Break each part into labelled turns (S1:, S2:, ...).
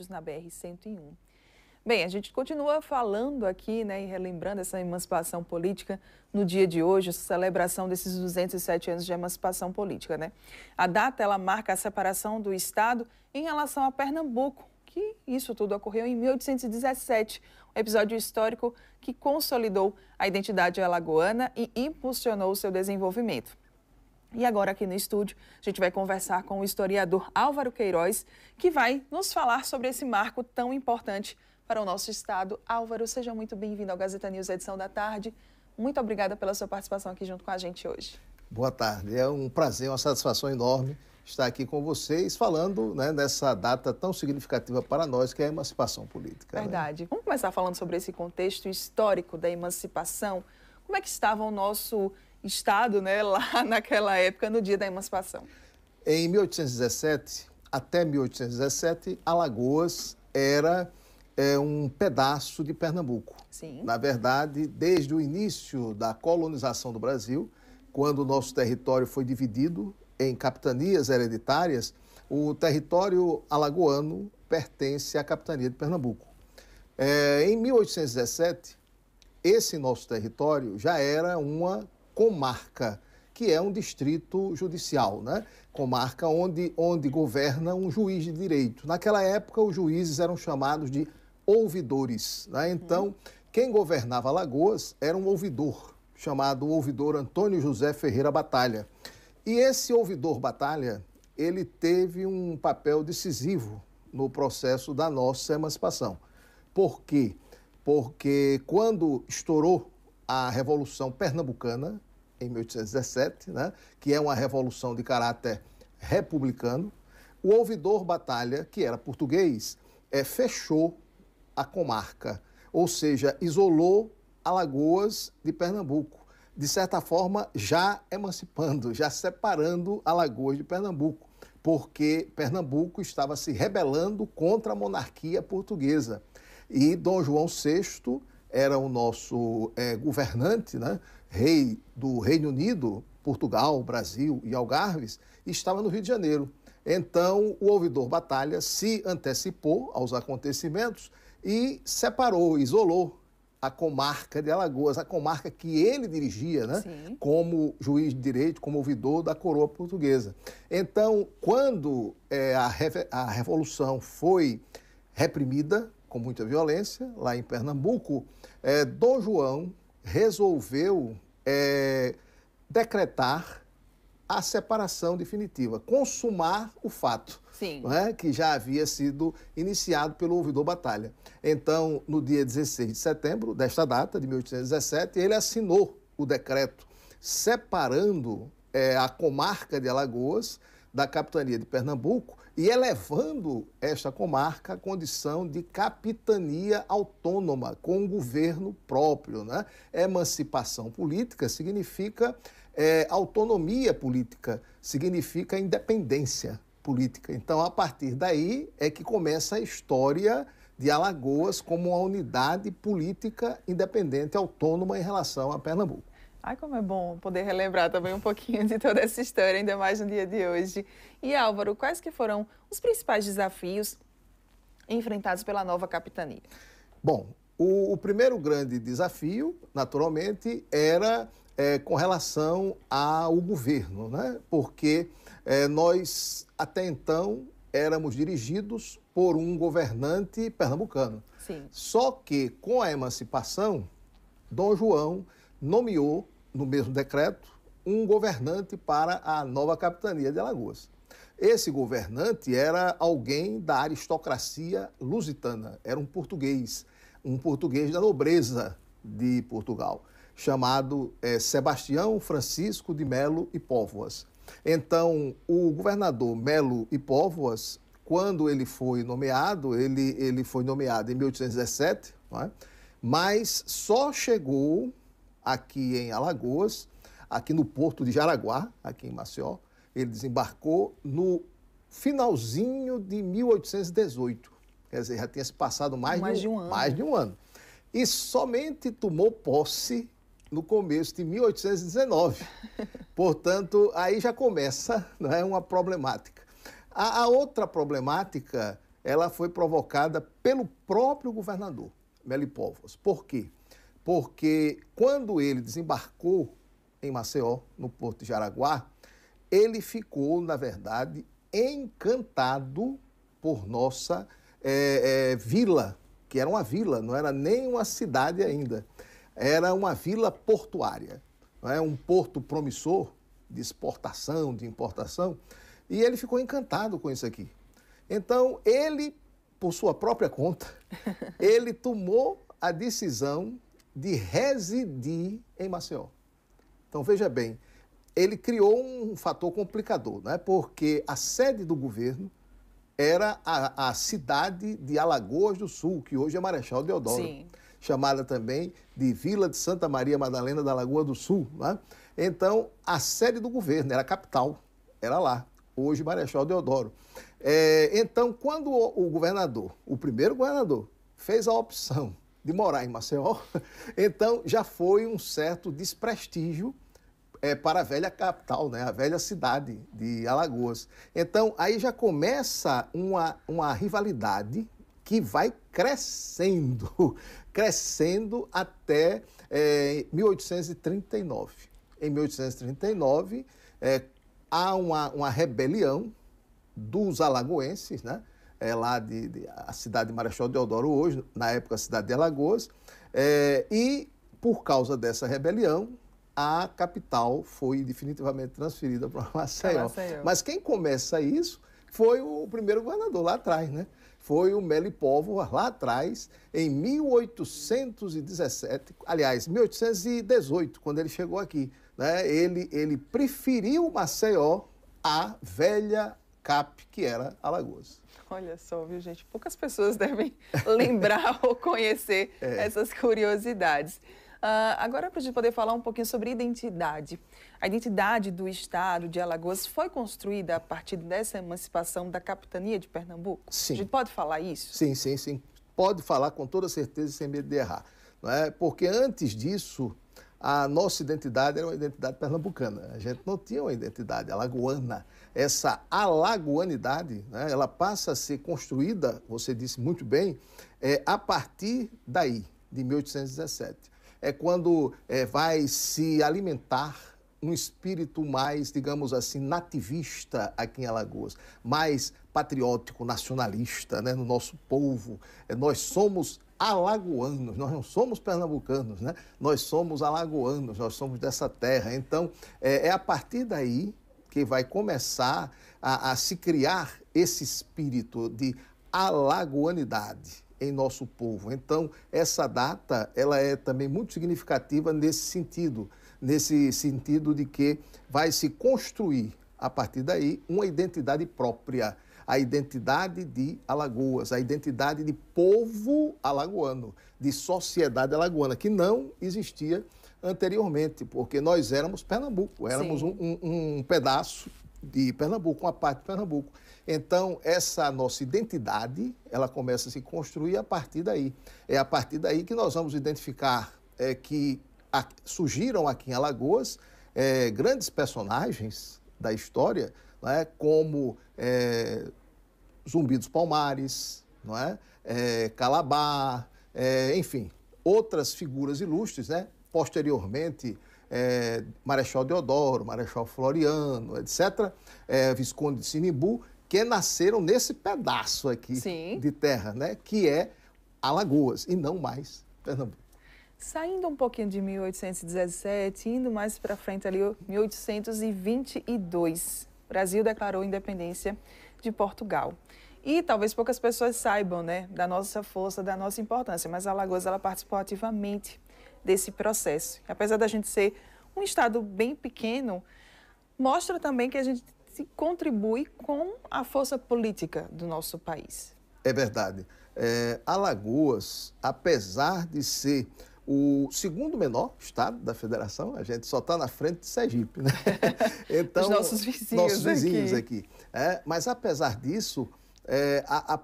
S1: trechos na BR-101. Bem, a gente continua falando aqui né, e relembrando essa emancipação política no dia de hoje, a celebração desses 207 anos de emancipação política. Né? A data ela marca a separação do Estado em relação a Pernambuco, que isso tudo ocorreu em 1817, um episódio histórico que consolidou a identidade alagoana e impulsionou o seu desenvolvimento. E agora aqui no estúdio, a gente vai conversar com o historiador Álvaro Queiroz, que vai nos falar sobre esse marco tão importante para o nosso estado. Álvaro, seja muito bem-vindo ao Gazeta News, edição da tarde. Muito obrigada pela sua participação aqui junto com a gente hoje.
S2: Boa tarde. É um prazer, uma satisfação enorme estar aqui com vocês falando né, nessa data tão significativa para nós, que é a emancipação política. Né?
S1: Verdade. Né? Vamos começar falando sobre esse contexto histórico da emancipação. Como é que estava o nosso Estado né, lá naquela época, no dia da emancipação.
S2: Em 1817, até 1817, Alagoas era é, um pedaço de Pernambuco. Sim. Na verdade, desde o início da colonização do Brasil, quando o nosso território foi dividido em capitanias hereditárias, o território alagoano pertence à capitania de Pernambuco. É, em 1817, esse nosso território já era uma comarca, que é um distrito judicial, né? Comarca onde, onde governa um juiz de direito. Naquela época, os juízes eram chamados de ouvidores, né? Então, quem governava Alagoas era um ouvidor, chamado ouvidor Antônio José Ferreira Batalha. E esse ouvidor Batalha, ele teve um papel decisivo no processo da nossa emancipação. Por quê? Porque quando estourou a Revolução Pernambucana, em 1817, né, que é uma revolução de caráter republicano. O ouvidor Batalha, que era português, é, fechou a comarca, ou seja, isolou Alagoas de Pernambuco, de certa forma já emancipando, já separando Alagoas de Pernambuco, porque Pernambuco estava se rebelando contra a monarquia portuguesa. E Dom João VI era o nosso é, governante, né? rei do Reino Unido, Portugal, Brasil e Algarves, estava no Rio de Janeiro. Então, o ouvidor Batalha se antecipou aos acontecimentos e separou, isolou a comarca de Alagoas, a comarca que ele dirigia, né? Sim. Como juiz de direito, como ouvidor da coroa portuguesa. Então, quando é, a, a revolução foi reprimida, com muita violência, lá em Pernambuco, é, Dom João resolveu é, decretar a separação definitiva, consumar o fato, é? que já havia sido iniciado pelo ouvidor Batalha. Então, no dia 16 de setembro desta data, de 1817, ele assinou o decreto separando é, a comarca de Alagoas da capitania de Pernambuco e elevando esta comarca à condição de capitania autônoma, com um governo próprio. Né? Emancipação política significa é, autonomia política, significa independência política. Então, a partir daí é que começa a história de Alagoas como uma unidade política independente, autônoma
S1: em relação a Pernambuco. Ai, como é bom poder relembrar também um pouquinho de toda essa história, ainda mais no dia de hoje. E Álvaro, quais que foram os principais desafios enfrentados pela nova capitania?
S2: Bom, o, o primeiro grande desafio, naturalmente, era é, com relação ao governo, né? Porque é, nós, até então, éramos dirigidos por um governante pernambucano. Sim. Só que, com a emancipação, Dom João nomeou, no mesmo decreto, um governante para a nova capitania de Alagoas. Esse governante era alguém da aristocracia lusitana, era um português, um português da nobreza de Portugal, chamado é, Sebastião Francisco de Melo e Póvoas. Então, o governador Melo e Póvoas, quando ele foi nomeado, ele, ele foi nomeado em 1817, é? mas só chegou aqui em Alagoas, aqui no porto de Jaraguá, aqui em Maceió. Ele desembarcou no finalzinho de 1818. Quer dizer, já tinha se passado mais, mais de, um, um ano. mais de um ano. E somente tomou posse no começo de 1819. Portanto, aí já começa não é, uma problemática. A, a outra problemática ela foi provocada pelo próprio governador Melipovos. Por quê? porque quando ele desembarcou em Maceió, no porto de Jaraguá, ele ficou, na verdade, encantado por nossa é, é, vila, que era uma vila, não era nem uma cidade ainda. Era uma vila portuária, não é? um porto promissor de exportação, de importação, e ele ficou encantado com isso aqui. Então, ele, por sua própria conta, ele tomou a decisão de residir em Maceió. Então veja bem, ele criou um fator complicador, é? porque a sede do governo era a, a cidade de Alagoas do Sul, que hoje é Marechal Deodoro, Sim. chamada também de Vila de Santa Maria Madalena da Lagoa do Sul. Né? Então, a sede do governo era a capital, era lá, hoje Marechal Deodoro. É, então, quando o, o governador, o primeiro governador, fez a opção de morar em Maceió, então já foi um certo desprestígio é, para a velha capital, né, a velha cidade de Alagoas. Então aí já começa uma, uma rivalidade que vai crescendo, crescendo até é, eh, 1839. Em 1839 é, eh, há uma, uma rebelião dos alagoenses, né? é, lá de, de, a cidade de Marechal Deodoro hoje, na época a cidade de Alagoas, é, e por causa dessa rebelião, a capital foi definitivamente transferida para Maceió. Mas quem começa isso foi o primeiro governador lá atrás, né? Foi o Meli Póvoa lá atrás, em 1817, aliás, 1818, quando ele chegou aqui. Né? Ele, ele preferiu Maceió
S1: à velha CAP, que era Alagoas. Olha só, viu, gente? Poucas pessoas devem lembrar ou conhecer é. essas curiosidades. Uh, agora, para a gente poder falar um pouquinho sobre identidade. A identidade do Estado de Alagoas foi construída a partir dessa emancipação da capitania de Pernambuco? Sim. A gente pode falar isso? Sim,
S2: sim, sim. Pode falar com toda certeza, sem medo de errar. Não é? Porque antes disso, a nossa identidade era uma identidade pernambucana. A gente não tinha uma identidade alagoana. Essa alagoanidade, né, ela passa a ser construída, você disse muito bem, é, a partir daí, de 1817. É quando é, vai se alimentar um espírito mais, digamos assim, nativista aqui em Alagoas, mais patriótico, nacionalista, né, no nosso povo. É, nós somos alagoanos, nós não somos pernambucanos, né? nós somos alagoanos, nós somos dessa terra. Então, é, é a partir daí que vai começar a, a se criar esse espírito de alagoanidade em nosso povo. Então, essa data ela é também muito significativa nesse sentido, nesse sentido de que vai se construir a partir daí uma identidade própria a identidade de Alagoas, a identidade de povo alagoano, de sociedade alagoana, que não existia anteriormente, porque nós éramos Pernambuco, éramos um, um, um pedaço de Pernambuco, uma parte de Pernambuco. Então, essa nossa identidade, ela começa a se construir a partir daí. É a partir daí que nós vamos identificar é, que a, surgiram aqui em Alagoas é, grandes personagens da história, né, como é, Zumbi dos Palmares, não é? é Calabar, é, enfim, outras figuras ilustres, né? Posteriormente, é, Marechal Deodoro, Marechal Floriano, etc., é, Visconde de Sinimbu, que nasceram nesse pedaço aqui Sim. de terra, né? Que é Alagoas e não mais Pernambuco.
S1: Saindo um pouquinho de 1817, indo mais para frente ali, 1822, o Brasil declarou independência de Portugal. E talvez poucas pessoas saibam, né, da nossa força, da nossa importância, mas Alagoas ela participou ativamente desse processo. E apesar da gente ser um estado bem pequeno, mostra também que a gente contribui com a força política do nosso país.
S2: É verdade. É, Alagoas, apesar de ser o segundo menor estado da federação, a gente só está na frente de Sergipe, né? Então, Os nossos vizinhos, nossos vizinhos aqui. aqui. É, mas apesar disso, é, a, a,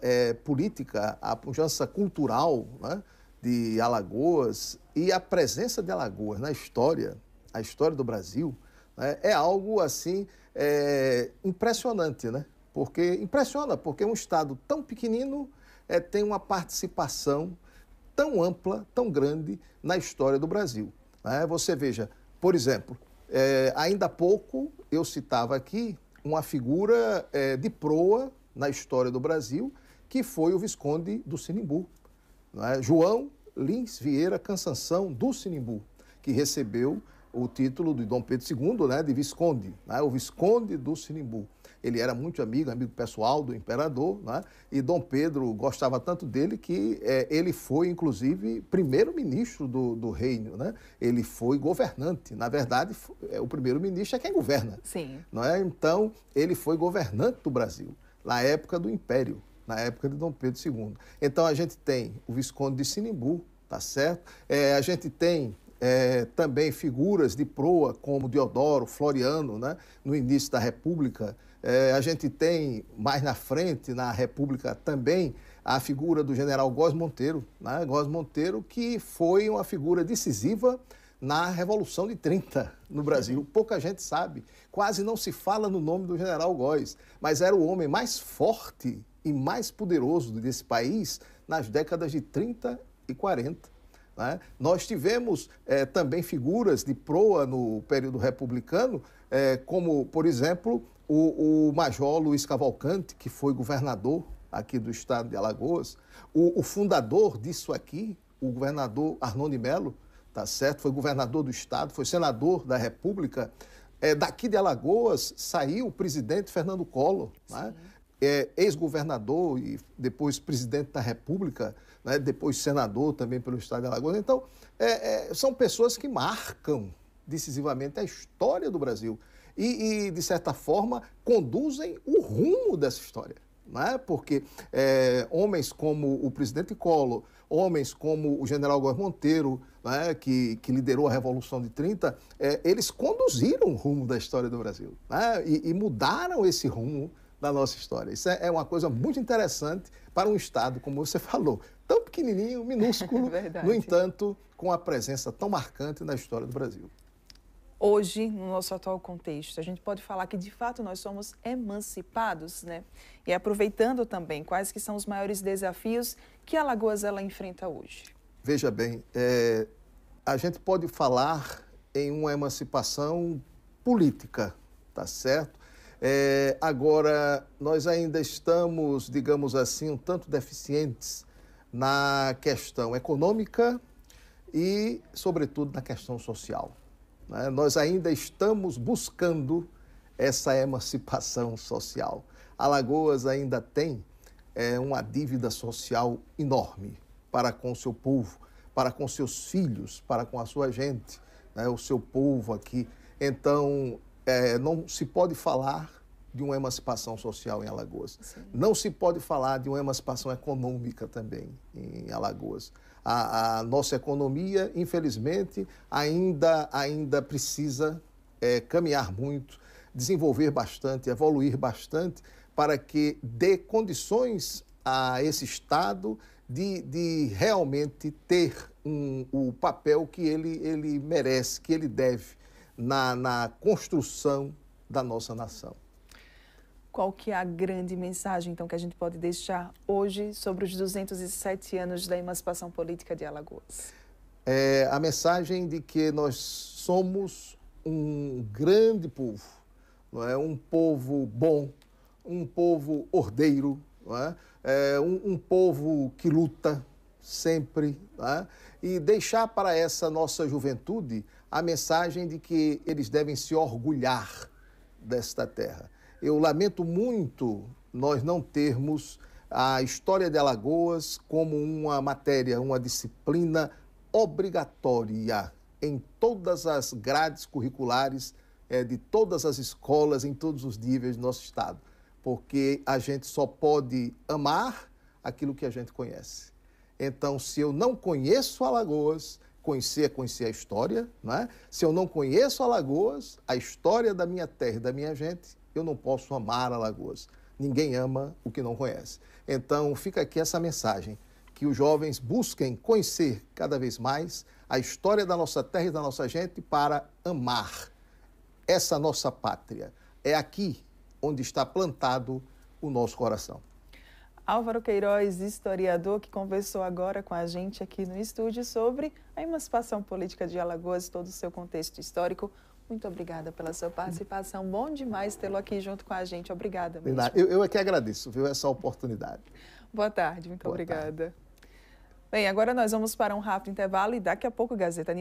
S2: é, política, a pujança cultural né, de Alagoas e a presença de Alagoas na história, a história do Brasil, né, é algo assim é, impressionante, né? Porque impressiona, porque um estado tão pequenino é, tem uma participação tão ampla, tão grande na história do Brasil. Né? Você veja, por exemplo, é, ainda há pouco eu citava aqui uma figura é, de proa na história do Brasil, que foi o Visconde do Sinimbu, né? João Lins Vieira Cansanção do Sinimbu, que recebeu o título de Dom Pedro II né, de Visconde, né? o Visconde do Sinimbu ele era muito amigo, amigo pessoal do imperador, né? e Dom Pedro gostava tanto dele que é, ele foi, inclusive, primeiro-ministro do, do reino. Né? Ele foi governante. Na verdade, é, o primeiro-ministro é quem governa. Sim. Não é? Então, ele foi governante do Brasil, na época do Império, na época de Dom Pedro II. Então, a gente tem o Visconde de Sinimbu, tá certo? É, a gente tem é, também figuras de proa como Diodoro, Floriano, né, no início da República, é, a gente tem mais na frente, na República também, a figura do general Góes Monteiro, né? Góes Monteiro, que foi uma figura decisiva na Revolução de 30 no Brasil. Pouca gente sabe, quase não se fala no nome do general Góes, mas era o homem mais forte e mais poderoso desse país nas décadas de 30 e 40. Né? Nós tivemos é, também figuras de proa no período republicano, é, como, por exemplo, o, o Major Luiz Cavalcante, que foi governador aqui do estado de Alagoas, o, o fundador disso aqui, o governador Arnone Melo, tá certo? Foi governador do estado, foi senador da República. É, daqui de Alagoas saiu o presidente Fernando Collor, né? é, ex-governador e depois presidente da República, né? depois senador também pelo estado de Alagoas. Então, é, é são pessoas que marcam decisivamente a história do Brasil e, e de certa forma, conduzem o rumo dessa história. Né? Porque é, homens como o presidente Collor, homens como o general Góes Monteiro, né, que, que, liderou a Revolução de 30, é, eles conduziram o rumo da história do Brasil né? e, e, mudaram esse rumo da nossa história. Isso é, é uma coisa muito interessante para um Estado, como você falou, tão pequenininho, minúsculo, é no entanto, com a presença tão marcante na história do Brasil
S1: hoje, no nosso atual contexto? A gente pode falar que, de fato, nós somos emancipados, né? E aproveitando também, quais que são os maiores desafios que Alagoas ela enfrenta hoje?
S2: Veja bem, é, a gente pode falar em uma emancipação política, tá certo? É, agora, nós ainda estamos, digamos assim, um tanto deficientes na questão econômica e, sobretudo, na questão social. Né? Nós ainda estamos buscando essa emancipação social. Alagoas ainda tem é, uma dívida social enorme para com seu povo, para com seus filhos, para com a sua gente, né? o seu povo aqui. Então, é, não se pode falar de uma emancipação social em Alagoas. Sim. Não se pode falar de uma emancipação econômica também em Alagoas. A, a nossa economia, infelizmente, ainda, ainda precisa é, caminhar muito, desenvolver bastante, evoluir bastante, para que dê condições a esse Estado de, de realmente ter um, o papel que ele, ele merece, que ele deve na, na construção da nossa nação.
S1: Qual que é a grande mensagem, então, que a gente pode deixar hoje sobre os 207 anos da emancipação política de Alagoas?
S2: É a mensagem de que nós somos um grande povo, não é? um povo bom, um povo ordeiro, não é? é um, um povo que luta, sempre, né? e deixar para essa nossa juventude a mensagem de que eles devem se orgulhar desta terra. Eu lamento muito nós não termos a história de Alagoas como uma matéria, uma disciplina obrigatória em todas as grades curriculares é, de todas as escolas, em todos os níveis do nosso Estado. Porque a gente só pode amar aquilo que a gente conhece. Então, se eu não conheço Alagoas, conhecer é conhecer a história, não é? Se eu não conheço Alagoas, a história da minha terra e da minha gente, eu não posso amar Alagoas. Ninguém ama o que não conhece. Então, fica aqui essa mensagem: que os jovens busquem conhecer cada vez mais a história da nossa terra e da nossa gente para amar essa nossa pátria. É aqui onde está plantado o nosso coração.
S1: Álvaro Queiroz, historiador, que conversou agora com a gente aqui no estúdio sobre a emancipação política de Alagoas e todo o seu contexto histórico. Muito obrigada pela sua participação. Bom demais tê-lo aqui junto com a gente. Obrigada mesmo. Eu,
S2: eu é que agradeço, viu, essa oportunidade.
S1: Boa tarde, muito Boa obrigada. Tarde. Bem, agora nós vamos para um rápido intervalo e daqui a pouco Gazeta